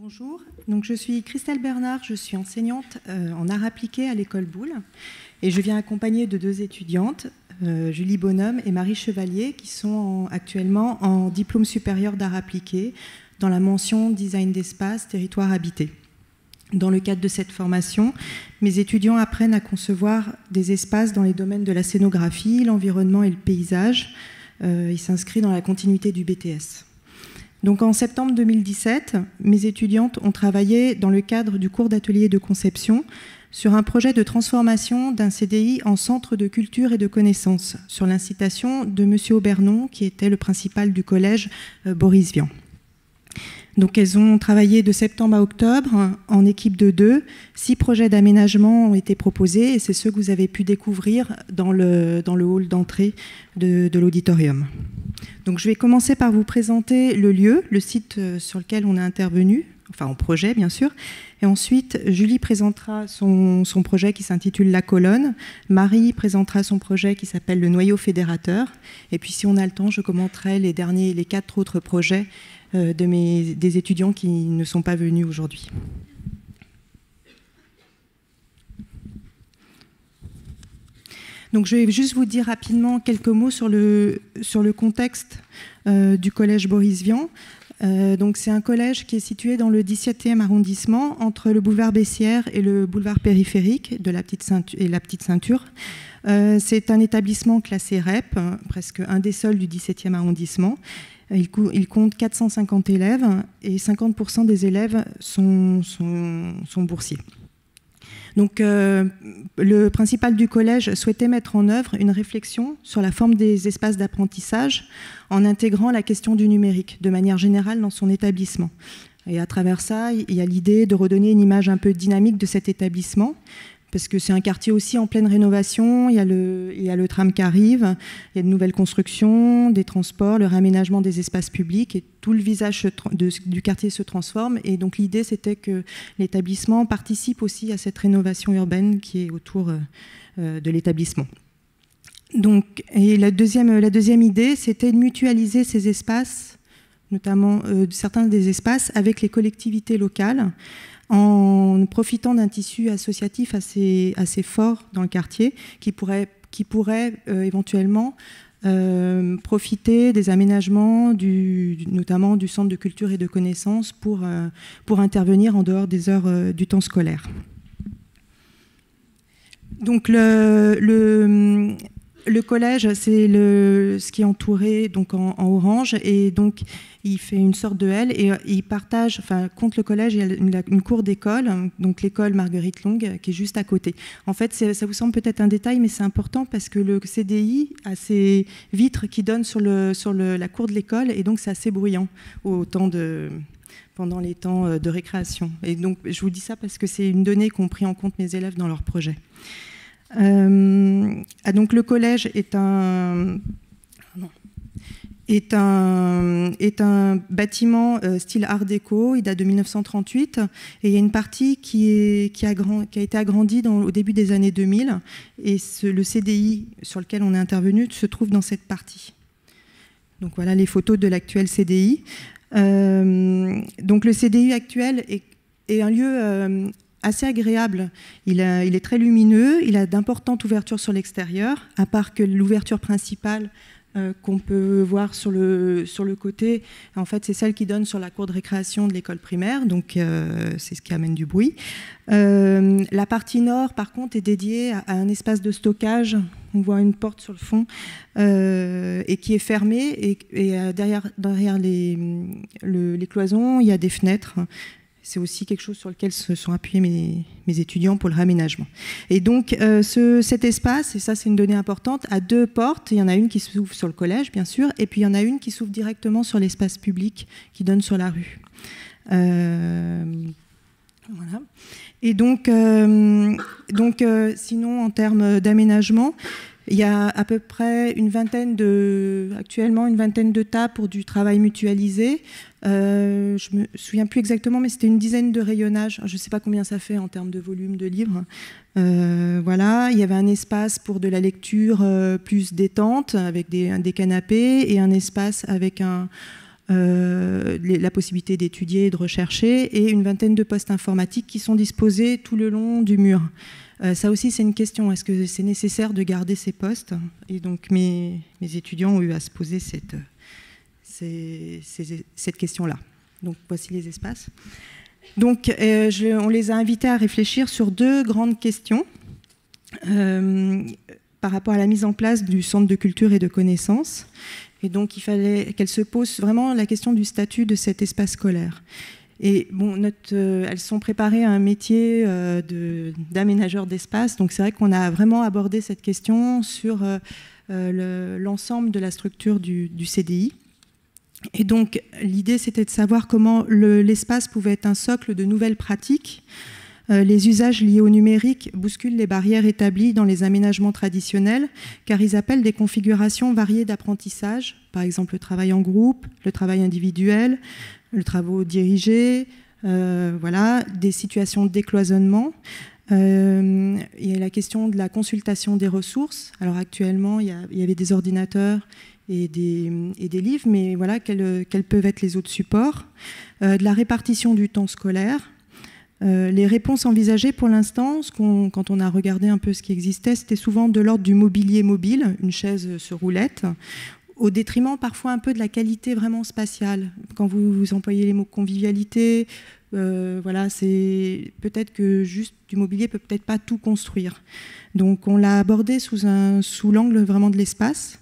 Bonjour, donc je suis Christelle Bernard, je suis enseignante euh, en art appliqué à l'école Boulle et je viens accompagnée de deux étudiantes, euh, Julie Bonhomme et Marie Chevalier, qui sont actuellement en diplôme supérieur d'art appliqué dans la mention design d'espace, territoire habité. Dans le cadre de cette formation, mes étudiants apprennent à concevoir des espaces dans les domaines de la scénographie, l'environnement et le paysage. Euh, ils il s'inscrit dans la continuité du BTS. Donc en septembre 2017, mes étudiantes ont travaillé dans le cadre du cours d'atelier de conception sur un projet de transformation d'un CDI en centre de culture et de connaissances, sur l'incitation de M. Aubernon, qui était le principal du collège euh, Boris Vian. Donc elles ont travaillé de septembre à octobre en équipe de deux. Six projets d'aménagement ont été proposés et c'est ceux que vous avez pu découvrir dans le, hall d'entrée de, l'auditorium. Donc je vais commencer par vous présenter le lieu, le site euh, sur lequel on a intervenu, enfin en projet bien sûr. Et ensuite, Julie présentera son, projet qui s'intitule La colonne. Marie présentera son projet qui s'appelle Le noyau fédérateur. Et puis si on a le temps, je commenterai les derniers, les quatre autres projets euh, de mes, des étudiants qui ne sont pas venus aujourd'hui. Donc je vais juste vous dire rapidement quelques mots sur le, sur le contexte euh, du collège Boris Vian. Euh, donc c'est un collège qui est situé dans le 17e arrondissement, entre le boulevard Bessières et le boulevard périphérique de la petite ceinture, et la petite ceinture. c'est un établissement classé REP, hein, presque un des seuls du 17e arrondissement, il, compte 450 élèves et 50% des élèves sont, boursiers. Donc, euh, le principal du collège souhaitait mettre en œuvre une réflexion sur la forme des espaces d'apprentissage en intégrant la question du numérique de manière générale dans son établissement. Et à travers ça, il y a l'idée de redonner une image un peu dynamique de cet établissement, parce que c'est un quartier aussi en pleine rénovation. Il y, a le, tram qui arrive, il y a de nouvelles constructions, des transports, le réaménagement des espaces publics et tout le visage du quartier se transforme. Et donc l'idée, c'était que l'établissement participe aussi à cette rénovation urbaine qui est autour euh, euh, de l'établissement. Donc, et la deuxième, idée, c'était de mutualiser ces espaces notamment euh, certains des espaces avec les collectivités locales en profitant d'un tissu associatif assez, fort dans le quartier qui pourrait, euh, éventuellement euh, profiter des aménagements, notamment du centre de culture et de connaissances, pour, euh, intervenir en dehors des heures du temps scolaire. Donc le le collège, c'est ce qui est entouré donc en, orange, et donc il fait une sorte de L, et, euh, il partage, enfin, contre le collège, il y a une, cour d'école, donc l'école Marguerite Long, qui est juste à côté. En fait, ça vous semble peut-être un détail, mais c'est important parce que le CDI a ces vitres qui donnent sur, le, sur la cour de l'école, et donc c'est assez bruyant au temps de pendant les temps euh, de récréation. Et donc, je vous dis ça parce que c'est une donnée qu'ont pris en compte mes élèves dans leur projet. Euh, ah, donc le collège est un ah est un, est un bâtiment euh, style art déco, il date de 1938, et il y a une partie qui, est, qui, a, qui a été agrandie dans, au début des années 2000, et ce, le CDI sur lequel on est intervenu se trouve dans cette partie. Donc voilà les photos de l'actuel CDI. Euh, donc le CDI actuel est, un lieu assez agréable. Il, il, est très lumineux, il a d'importantes ouvertures sur l'extérieur, à part que l'ouverture principale euh, qu'on peut voir sur le, sur le côté, en fait, c'est celle qui donne sur la cour de récréation de l'école primaire, donc euh, c'est ce qui amène du bruit. Euh, la partie nord, par contre, est dédiée à, un espace de stockage. On voit une porte sur le fond et qui est fermée. Et, derrière, derrière les, les cloisons, il y a des fenêtres c'est aussi quelque chose sur lequel se sont appuyés mes, étudiants pour le réaménagement. Et donc, euh, cet espace, et ça c'est une donnée importante, a deux portes. Il y en a une qui s'ouvre sur le collège, bien sûr, et puis il y en a une qui s'ouvre directement sur l'espace public qui donne sur la rue. Euh, voilà. Et donc, euh, donc sinon, en termes d'aménagement, il y a à peu près une vingtaine de, actuellement une vingtaine de tas pour du travail mutualisé. Je euh, je me souviens plus exactement, mais c'était une dizaine de rayonnages. Je ne sais pas combien ça fait en termes de volume de livres. Euh, voilà, il y avait un espace pour de la lecture euh, plus détente avec des, canapés et un espace avec la possibilité d'étudier de rechercher, et une vingtaine de postes informatiques qui sont disposés tout le long du mur. Euh, ça aussi, c'est une question. Est-ce que c'est nécessaire de garder ces postes Et donc, mes, étudiants ont eu à se poser cette, cette question-là. Donc, voici les espaces. Donc, euh, je, on les a invités à réfléchir sur deux grandes questions euh, par rapport à la mise en place du centre de culture et de connaissances. Et donc, il fallait qu'elle se pose vraiment la question du statut de cet espace scolaire. Et bon, euh, elles sont préparées à un métier euh, d'aménageur d'espace. Donc c'est vrai qu'on a vraiment abordé cette question sur euh, l'ensemble de la structure du, CDI. Et donc l'idée, c'était de savoir comment l'espace pouvait être un socle de nouvelles pratiques. Les usages liés au numérique bousculent les barrières établies dans les aménagements traditionnels, car ils appellent des configurations variées d'apprentissage, par exemple le travail en groupe, le travail individuel, le travaux dirigés, euh, voilà, des situations de décloisonnement. Euh, il y a la question de la consultation des ressources. Alors actuellement, il y, avait des ordinateurs et des, livres, mais voilà, quels, peuvent être les autres supports euh, De la répartition du temps scolaire. les réponses envisagées pour l'instant, quand on a regardé un peu ce qui existait, c'était souvent de l'ordre du mobilier mobile, une chaise sur roulette, au détriment parfois un peu de la qualité vraiment spatiale. Quand vous, employez les mots convivialité, euh, voilà, c'est peut-être que juste du mobilier peut peut-être pas tout construire. Donc on l'a abordé sous, sous l'angle vraiment de l'espace.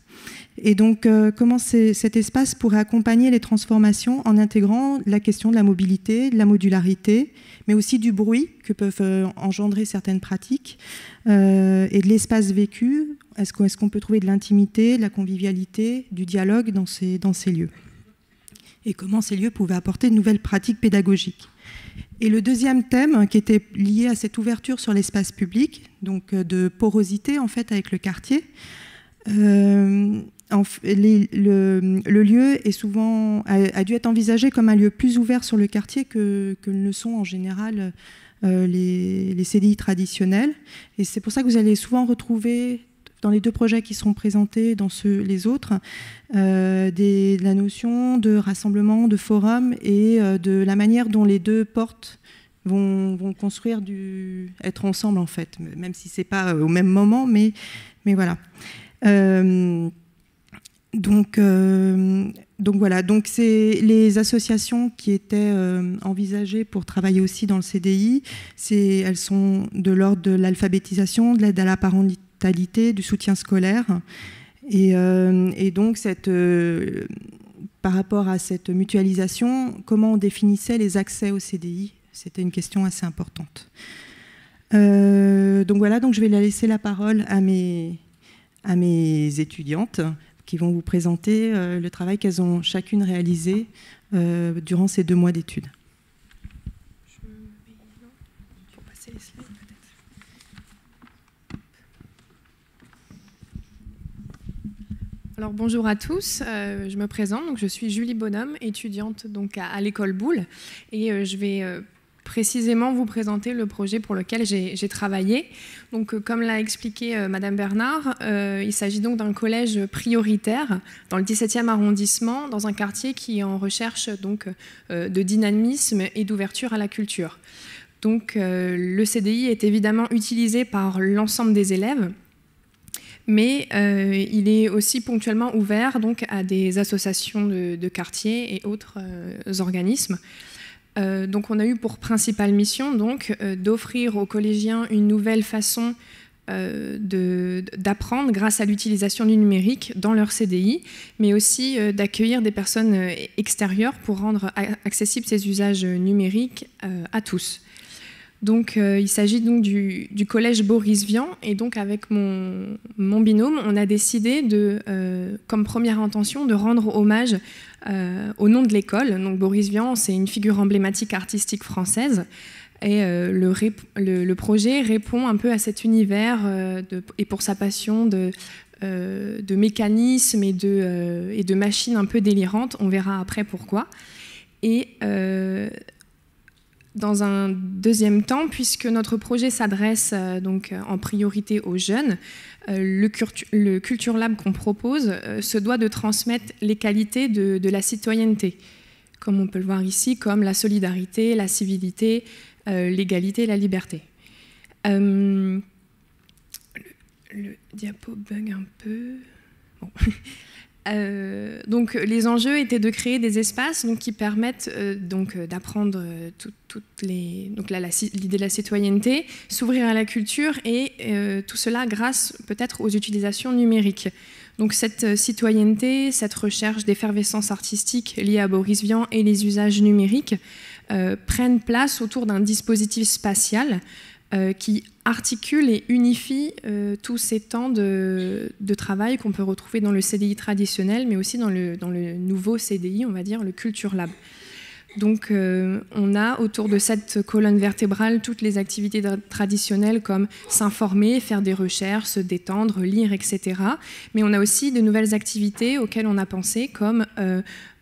Et donc, euh, comment cet espace pourrait accompagner les transformations en intégrant la question de la mobilité, de la modularité, mais aussi du bruit que peuvent euh, engendrer certaines pratiques et de l'espace vécu est-ce qu'on peut trouver de l'intimité, de la convivialité, du dialogue dans ces, dans ces lieux Et comment ces lieux pouvaient apporter de nouvelles pratiques pédagogiques Et le deuxième thème, hein, qui était lié à cette ouverture sur l'espace public, donc euh, de porosité en fait avec le quartier, euh, en, le, lieu est souvent, a, dû être envisagé comme un lieu plus ouvert sur le quartier que, ne le sont en général euh, les, les, CDI traditionnels. Et c'est pour ça que vous allez souvent retrouver dans les deux projets qui seront présentés, dans les autres, euh, la notion de rassemblement, de forum et euh, de la manière dont les deux portes vont, construire du être ensemble en fait, même si c'est pas euh, au même moment, mais, voilà. Euh, donc, voilà, donc c'est les associations qui étaient envisagées pour travailler aussi dans le CDI, elles sont de l'ordre de l'alphabétisation, de l'aide à la parentalité du soutien scolaire. Et, euh, donc, cette, euh, par rapport à cette mutualisation, comment on définissait les accès au CDI C'était une question assez importante. Euh, donc voilà, donc je vais laisser la parole à mes, à mes étudiantes qui vont vous présenter le travail qu'elles ont chacune réalisé durant ces deux mois d'études. Alors bonjour à tous, euh, je me présente, donc je suis Julie Bonhomme, étudiante donc à, l'école Boule, et euh, je vais euh, précisément vous présenter le projet pour lequel j'ai travaillé. Donc comme l'a expliqué Madame Bernard, il s'agit donc d'un collège prioritaire dans le 17e arrondissement, dans un quartier qui est en recherche donc de dynamisme et d'ouverture à la culture. Donc le CDI est évidemment utilisé par l'ensemble des élèves mais euh, il est aussi ponctuellement ouvert donc, à des associations de, quartiers et autres euh, organismes. Euh, donc on a eu pour principale mission donc d'offrir aux collégiens une nouvelle façon d'apprendre grâce à l'utilisation du numérique dans leur CDI, mais aussi d'accueillir des personnes extérieures pour rendre accessibles ces usages numériques à tous. Donc, euh, il s'agit donc du, collège Boris Vian. Et donc, avec mon, binôme, on a décidé, de, euh, comme première intention, de rendre hommage euh, au nom de l'école. Donc, Boris Vian, c'est une figure emblématique artistique française. Et le, projet répond un peu à cet univers et pour sa passion de, de mécanismes et de, et machines un peu délirante. On verra après pourquoi. Et dans un deuxième temps, puisque notre projet s'adresse euh, donc euh, en priorité aux jeunes, euh, le, Culture Lab qu'on propose se doit de transmettre les qualités de, la citoyenneté, comme on peut le voir ici, comme la solidarité, la civilité, l'égalité la liberté. le, diapo bug un peu. Bon. Euh, donc les enjeux étaient de créer des espaces donc, qui permettent euh, donc euh, d'apprendre toutes les donc l'idée de la citoyenneté, s'ouvrir à la culture et tout cela grâce peut-être aux utilisations numériques. Donc cette citoyenneté, cette recherche d'effervescence artistique liée à Boris Vian et les usages numériques prennent place autour d'un dispositif spatial euh, qui articule et unifie euh, tous ces temps de, travail qu'on peut retrouver dans le CDI traditionnel, mais aussi dans le, dans le nouveau CDI, on va dire, le Culture Lab. Donc euh, on a autour de cette colonne vertébrale toutes les activités traditionnelles comme s'informer, faire des recherches, se détendre, lire, etc. Mais on a aussi de nouvelles activités auxquelles on a pensé comme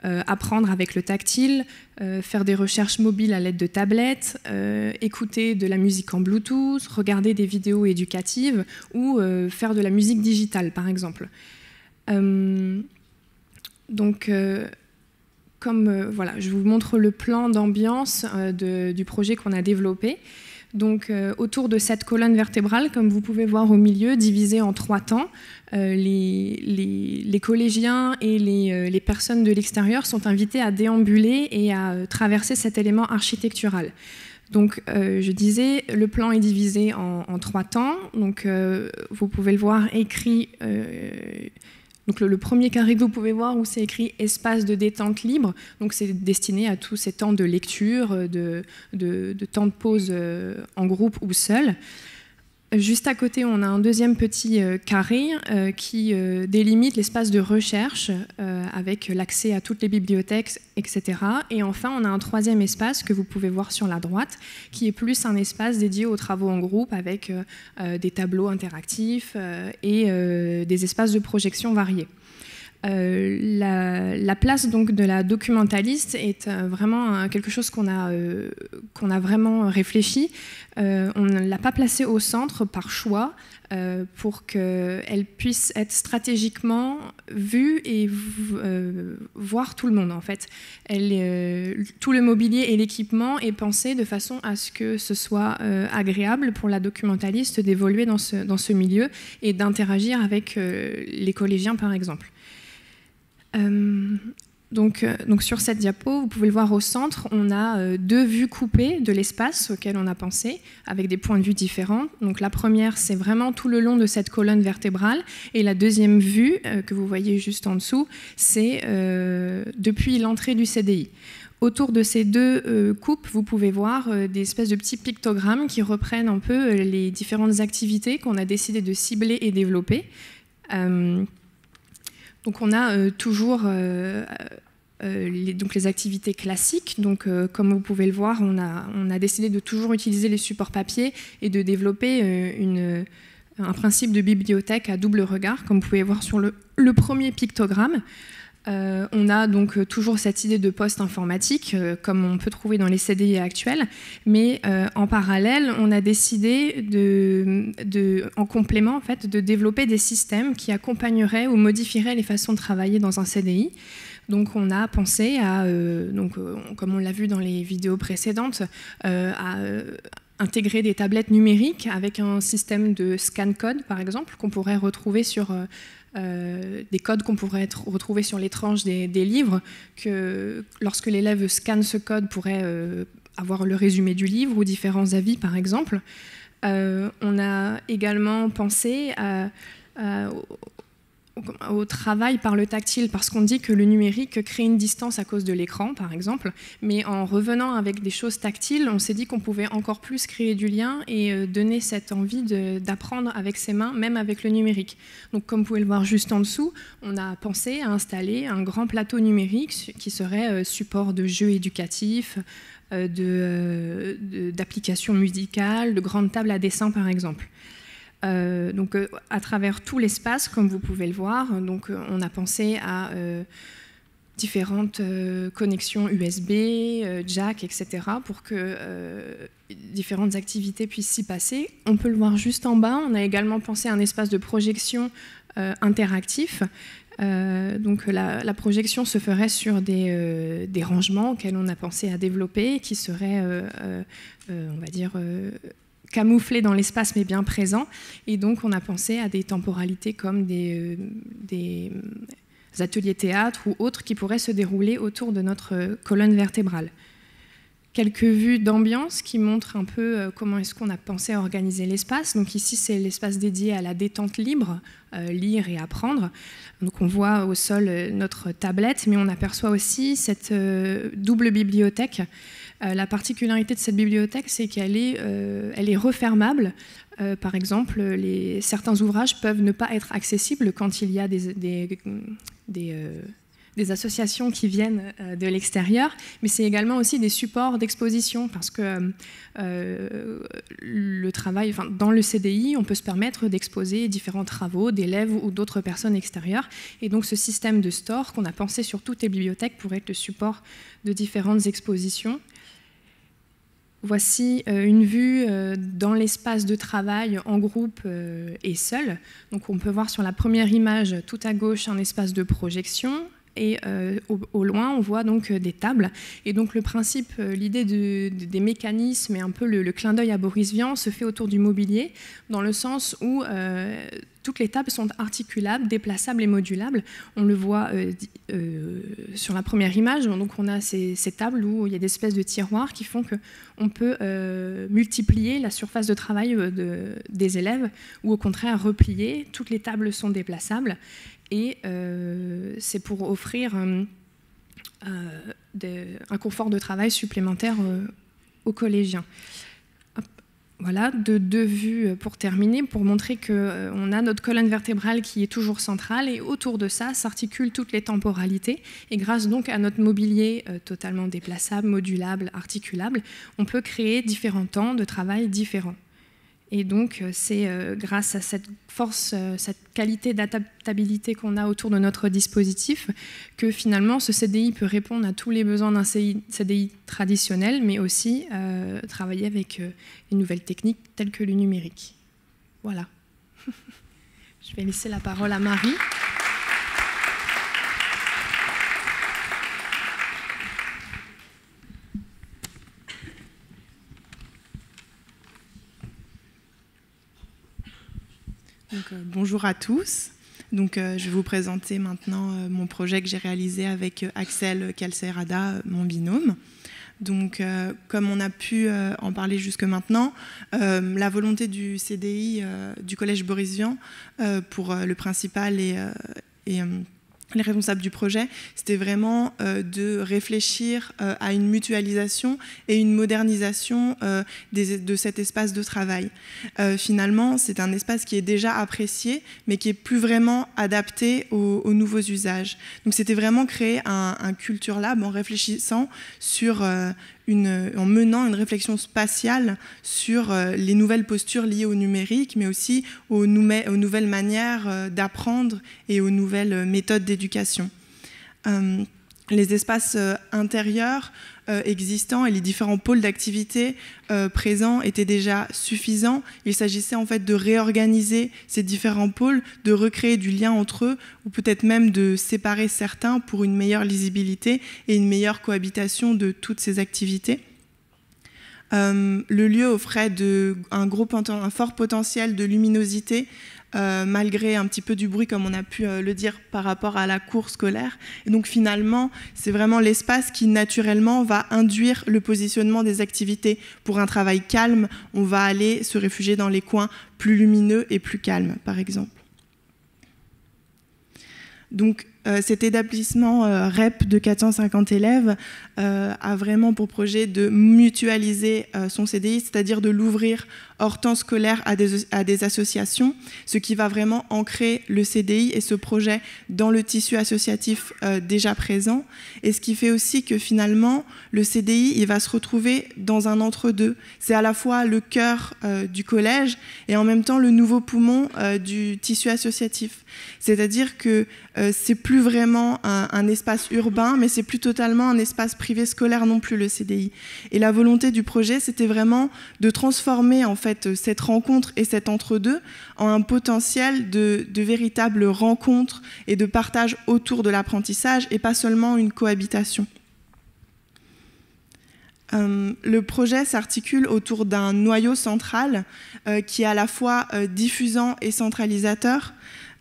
euh, apprendre avec le tactile, euh, faire des recherches mobiles à l'aide de tablettes, euh, écouter de la musique en Bluetooth, regarder des vidéos éducatives ou faire de la musique digitale, par exemple. donc, comme voilà, je vous montre le plan d'ambiance du projet qu'on a développé. Donc euh, autour de cette colonne vertébrale, comme vous pouvez voir au milieu, divisée en trois temps, euh, les, collégiens et euh, les, personnes de l'extérieur sont invités à déambuler et à traverser cet élément architectural. Donc, je disais, le plan est divisé en, trois temps. Donc, vous pouvez le voir écrit donc le, premier carré que vous pouvez voir où c'est écrit espace de détente libre, donc c'est destiné à tous ces temps de lecture, euh, de temps de pause euh, en groupe ou seul. Juste à côté, on a un deuxième petit euh, carré euh, qui euh, délimite l'espace de recherche avec l'accès à toutes les bibliothèques, etc. Et enfin, on a un troisième espace que vous pouvez voir sur la droite, qui est plus un espace dédié aux travaux en groupe avec des tableaux interactifs et des espaces de projection variés. Euh, la, place donc de la documentaliste est euh, vraiment euh, quelque chose qu'on a, qu'on a vraiment réfléchi. on ne l'a pas placée au centre par choix pour qu'elle puisse être stratégiquement vue et voir tout le monde en fait. tout le mobilier et l'équipement est pensé de façon à ce que ce soit agréable pour la documentaliste d'évoluer dans dans ce milieu et d'interagir avec les collégiens par exemple. Euh, donc, euh, donc, sur cette diapo, vous pouvez le voir au centre, on a euh, deux vues coupées de l'espace auquel on a pensé, avec des points de vue différents. Donc la première, c'est vraiment tout le long de cette colonne vertébrale, et la deuxième vue que vous voyez juste en dessous, c'est depuis l'entrée du CDI. Autour de ces deux coupes, vous pouvez voir des espèces de petits pictogrammes qui reprennent un peu les différentes activités qu'on a décidé de cibler et développer. Donc on a euh, toujours euh, euh, les, donc les activités classiques. Donc, comme vous pouvez le voir, on a, on a, décidé de toujours utiliser les supports papier et de développer une, un principe de bibliothèque à double regard, comme vous pouvez voir sur le premier pictogramme. Euh, on a donc euh, toujours cette idée de poste informatique, euh, comme on peut trouver dans les CDI actuels, mais en parallèle, on a décidé, de, en complément, en fait, de développer des systèmes qui accompagneraient ou modifieraient les façons de travailler dans un CDI. Donc on a pensé à, donc, comme on l'a vu dans les vidéos précédentes, à intégrer des tablettes numériques avec un système de scan code, par exemple, qu'on pourrait retrouver sur euh, euh, des codes qu'on pourrait être, retrouver sur les tranches des, livres, que lorsque l'élève scanne ce code, pourrait euh, avoir le résumé du livre ou différents avis, par exemple. on a également pensé à, au travail par le tactile, parce qu'on dit que le numérique crée une distance à cause de l'écran, par exemple, mais en revenant avec des choses tactiles, on s'est dit qu'on pouvait encore plus créer du lien et euh, donner cette envie d'apprendre avec ses mains, même avec le numérique. Donc comme vous pouvez le voir juste en dessous, on a pensé à installer un grand plateau numérique qui serait euh, support de jeux éducatifs, euh, d'applications musicales, de grandes tables à dessin, par exemple. Euh, donc, euh, à travers tout l'espace, comme vous pouvez le voir, donc, euh, on a pensé à différentes connexions USB, jack, etc., pour que différentes activités puissent s'y passer. On peut le voir juste en bas. On a également pensé à un espace de projection interactif. donc la, projection se ferait sur des, des, rangements auxquels on a pensé à développer, qui seraient, on va dire, camouflé dans l'espace mais bien présent. Et donc on a pensé à des temporalités comme des, euh, euh, ateliers théâtre ou autres qui pourraient se dérouler autour de notre euh, colonne vertébrale. Quelques vues d'ambiance qui montrent un peu comment est-ce qu'on a pensé à organiser l'espace. Donc ici c'est l'espace dédié à la détente libre, lire et apprendre. Donc on voit au sol notre tablette, mais on aperçoit aussi cette double bibliothèque euh, la particularité de cette bibliothèque, c'est qu'elle est, euh, refermable. Euh, par exemple, certains ouvrages peuvent ne pas être accessibles quand il y a des, associations qui viennent de l'extérieur, mais c'est également aussi des supports d'exposition parce que le travail, dans le CDI, on peut se permettre d'exposer différents travaux d'élèves ou d'autres personnes extérieures. Et donc ce système de store qu'on a pensé sur toutes les bibliothèques pourrait être le support de différentes expositions. Voici euh, une vue euh, dans l'espace de travail en groupe euh, et seul. Donc on peut voir sur la première image tout à gauche un espace de projection, et euh, au, loin, on voit donc euh, des tables. Et donc le principe, euh, l'idée de, des mécanismes et un peu le, clin d'œil à Boris Vian se fait autour du mobilier, dans le sens où toutes les tables sont articulables, déplaçables et modulables. On le voit sur la première image. Donc on a ces, tables où il y a des espèces de tiroirs qui font que on peut multiplier la surface de travail de, des élèves ou au contraire replier. Toutes les tables sont déplaçables et euh, c'est pour offrir euh, euh, un, confort de travail supplémentaire aux collégiens. Voilà, de deux vues pour terminer, pour montrer qu'on a notre colonne vertébrale qui est toujours centrale et autour de ça s'articulent toutes les temporalités. Et grâce donc à notre mobilier totalement déplaçable, modulable, articulable, on peut créer différents temps de travail différents. Et donc, euh, c'est euh, grâce à cette force, euh, cette qualité d'adaptabilité qu'on a autour de notre dispositif que finalement, ce CDI peut répondre à tous les besoins d'un CDI traditionnel, mais aussi travailler avec une nouvelle technique telle que le numérique. Voilà. Je vais laisser la parole à Marie. Euh, bonjour à tous. Donc, euh, je vais vous présenter maintenant euh, mon projet que j'ai réalisé avec Axel Calcerada, mon binôme. Donc, comme on a pu en parler jusque maintenant, la volonté du CDI du Collège Boris Vian pour le principal et, et les responsables du projet, c'était vraiment euh, de réfléchir euh, à une mutualisation et une modernisation euh, de cet espace de travail. finalement, c'est un espace qui est déjà apprécié, mais qui est plus vraiment adapté aux, nouveaux usages. Donc, c'était vraiment créer un, un, culture lab en réfléchissant sur en menant une réflexion spatiale sur euh, les nouvelles postures liées au numérique, mais aussi aux nouvelles manières euh, d'apprendre et aux nouvelles euh, méthodes d'éducation. les espaces intérieurs euh, existants et les différents pôles d'activité euh, présents étaient déjà suffisants. Il s'agissait en fait de réorganiser ces différents pôles, de recréer du lien entre eux ou peut-être même de séparer certains pour une meilleure lisibilité et une meilleure cohabitation de toutes ces activités. Euh, le lieu offrait de, un, fort potentiel de luminosité, euh, malgré un petit peu du bruit, comme on a pu euh, le dire par rapport à la cour scolaire. Et donc finalement, c'est vraiment l'espace qui naturellement va induire le positionnement des activités. Pour un travail calme, on va aller se réfugier dans les coins plus lumineux et plus calmes, par exemple. Donc euh, cet établissement euh, REP de 450 élèves euh, a vraiment pour projet de mutualiser son CDI, c'est-à-dire de l'ouvrir hors temps scolaire à des, à des, associations, ce qui va vraiment ancrer le CDI et ce projet dans le tissu associatif euh, déjà présent, et ce qui fait aussi que finalement, le CDI, il va se retrouver dans un entre-deux. C'est à la fois le cœur euh, du collège et en même temps le nouveau poumon euh, du tissu associatif. C'est-à-dire que c'est plus vraiment un, un espace urbain, mais c'est plus totalement un espace privé scolaire non plus, le CDI. Et la volonté du projet, c'était vraiment de transformer en euh, cette rencontre et cet entre-deux ont un potentiel de, véritable rencontre et de partage autour de l'apprentissage et pas seulement une cohabitation. Euh, le projet s'articule autour d'un noyau central euh, qui est à la fois diffusant et centralisateur.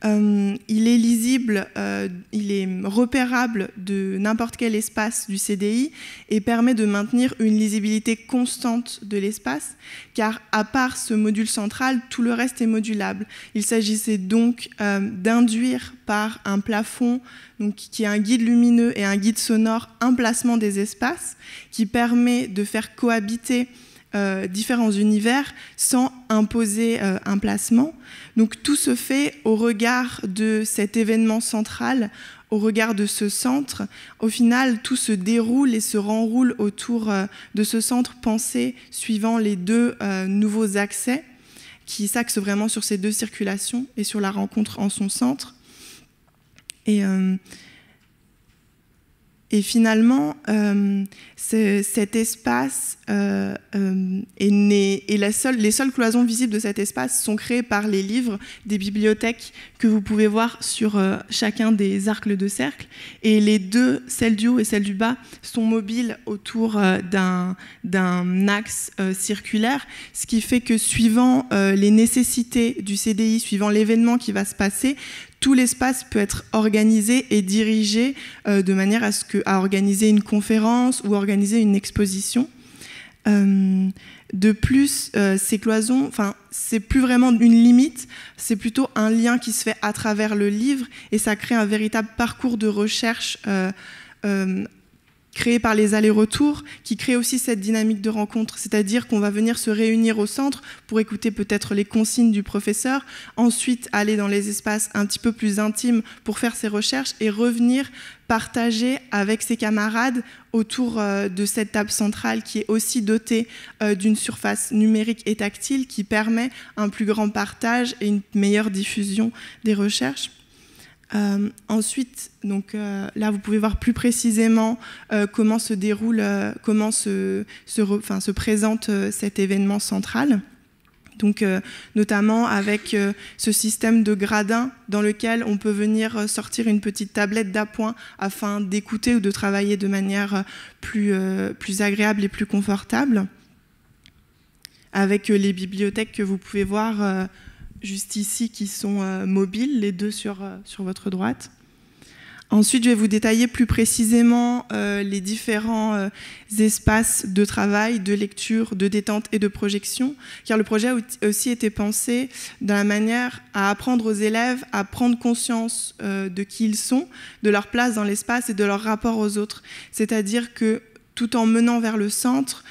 Euh, il est lisible, euh, il est repérable de n'importe quel espace du CDI et permet de maintenir une lisibilité constante de l'espace, car à part ce module central, tout le reste est modulable. Il s'agissait donc euh, d'induire par un plafond, donc, qui est un guide lumineux et un guide sonore, un placement des espaces qui permet de faire cohabiter euh, différents univers sans imposer euh, un placement. Donc tout se fait au regard de cet événement central, au regard de ce centre. Au final, tout se déroule et se renroule autour euh, de ce centre pensé suivant les deux nouveaux accès qui s'axent vraiment sur ces deux circulations et sur la rencontre en son centre. Et et finalement, euh, cet espace euh, euh, est né, et les seules cloisons visibles de cet espace sont créées par les livres des bibliothèques que vous pouvez voir sur chacun des arcs de cercle. Et les deux, celles du haut et celle du bas, sont mobiles autour d'un axe circulaire, ce qui fait que suivant les nécessités du CDI, suivant l'événement qui va se passer, tout l'espace peut être organisé et dirigé euh, de manière à, ce que, à organiser une conférence ou organiser une exposition. Euh, de plus, euh, ces cloisons, enfin, c'est plus vraiment une limite, c'est plutôt un lien qui se fait à travers le livre et ça crée un véritable parcours de recherche Créé par les allers-retours, qui crée aussi cette dynamique de rencontre, c'est-à-dire qu'on va venir se réunir au centre pour écouter peut-être les consignes du professeur, ensuite aller dans les espaces un petit peu plus intimes pour faire ses recherches et revenir partager avec ses camarades autour euh, de cette table centrale qui est aussi dotée euh, d'une surface numérique et tactile qui permet un plus grand partage et une meilleure diffusion des recherches. Euh, ensuite, donc euh, là, vous pouvez voir plus précisément euh, comment se déroule, comment se, se, présente cet événement central. Donc, notamment avec ce système de gradins dans lequel on peut venir sortir une petite tablette d'appoint afin d'écouter ou de travailler de manière plus agréable et plus confortable. Avec les bibliothèques que vous pouvez voir juste ici qui sont euh, mobiles, les deux sur, euh, sur votre droite. Ensuite, je vais vous détailler plus précisément euh, les différents espaces de travail, de lecture, de détente et de projection, car le projet a aussi été pensé de la manière à apprendre aux élèves à prendre conscience de qui ils sont, de leur place dans l'espace et de leur rapport aux autres. C'est-à-dire que tout en menant vers le centre,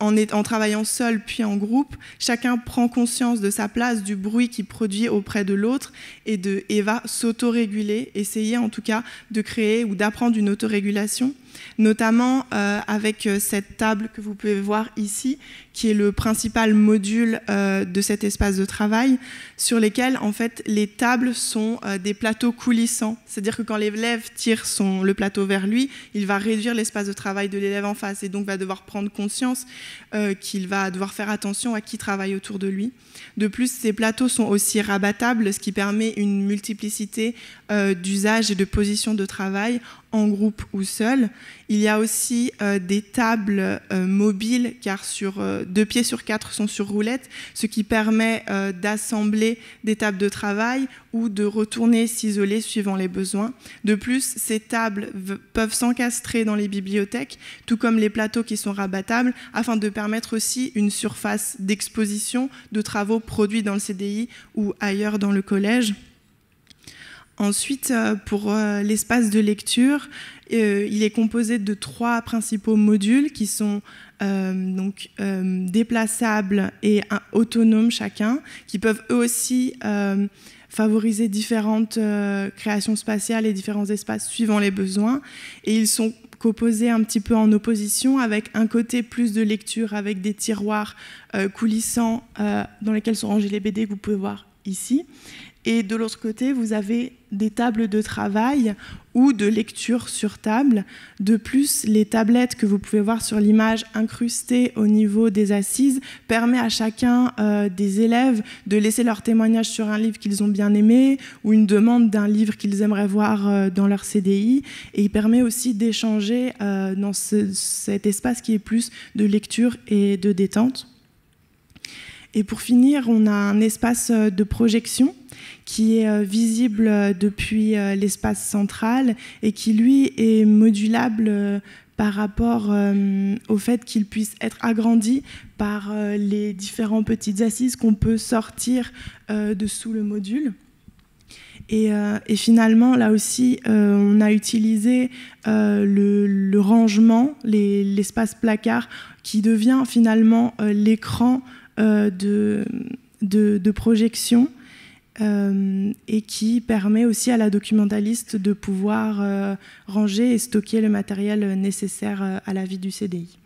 en, travaillant seul puis en groupe, chacun prend conscience de sa place, du bruit qu'il produit auprès de l'autre et, de, et va s'autoréguler, essayer en tout cas de créer ou d'apprendre une autorégulation, notamment euh, avec euh, cette table que vous pouvez voir ici, qui est le principal module euh, de cet espace de travail, sur lesquels en fait les tables sont des plateaux coulissants. C'est-à-dire que quand l'élève tire son, le plateau vers lui, il va réduire l'espace de travail de l'élève en face et donc va devoir prendre conscience euh, qu'il va devoir faire attention à qui travaille autour de lui. De plus, ces plateaux sont aussi rabattables, ce qui permet une multiplicité euh, d'usages et de positions de travail en groupe ou seul. Il y a aussi euh, des tables euh, mobiles, car sur, euh, deux pieds sur quatre sont sur roulette, ce qui permet d'assembler des tables de travail ou de retourner s'isoler suivant les besoins. De plus, ces tables peuvent s'encastrer dans les bibliothèques, tout comme les plateaux qui sont rabattables, afin de permettre aussi une surface d'exposition de travaux produits dans le CDI ou ailleurs dans le collège. Ensuite, euh, pour euh, l'espace de lecture, euh, il est composé de trois principaux modules qui sont donc déplaçables et autonomes chacun, qui peuvent eux aussi favoriser différentes créations spatiales et différents espaces suivant les besoins. Et ils sont composés un petit peu en opposition, avec un côté plus de lecture, avec des tiroirs coulissants dans lesquels sont rangés les BD que vous pouvez voir ici, et de l'autre côté, vous avez des tables de travail ou de lecture sur table. De plus, les tablettes que vous pouvez voir sur l'image incrustées au niveau des assises permet à chacun euh, des élèves de laisser leur témoignage sur un livre qu'ils ont bien aimé ou une demande d'un livre qu'ils aimeraient voir euh, dans leur CDI. Et il permet aussi d'échanger euh, dans cet espace qui est plus de lecture et de détente. Et pour finir, on a un espace de projection qui est euh, visible euh, depuis euh, l'espace central et qui, lui, est modulable par rapport au fait qu'il puisse être agrandi par les différents petites assises qu'on peut sortir dessous le module. Et, finalement, là aussi, on a utilisé le, rangement, l'espace placard, qui devient finalement l'écran de, projection euh, et qui permet aussi à la documentaliste de pouvoir euh, ranger et stocker le matériel euh, nécessaire à la vie du CDI.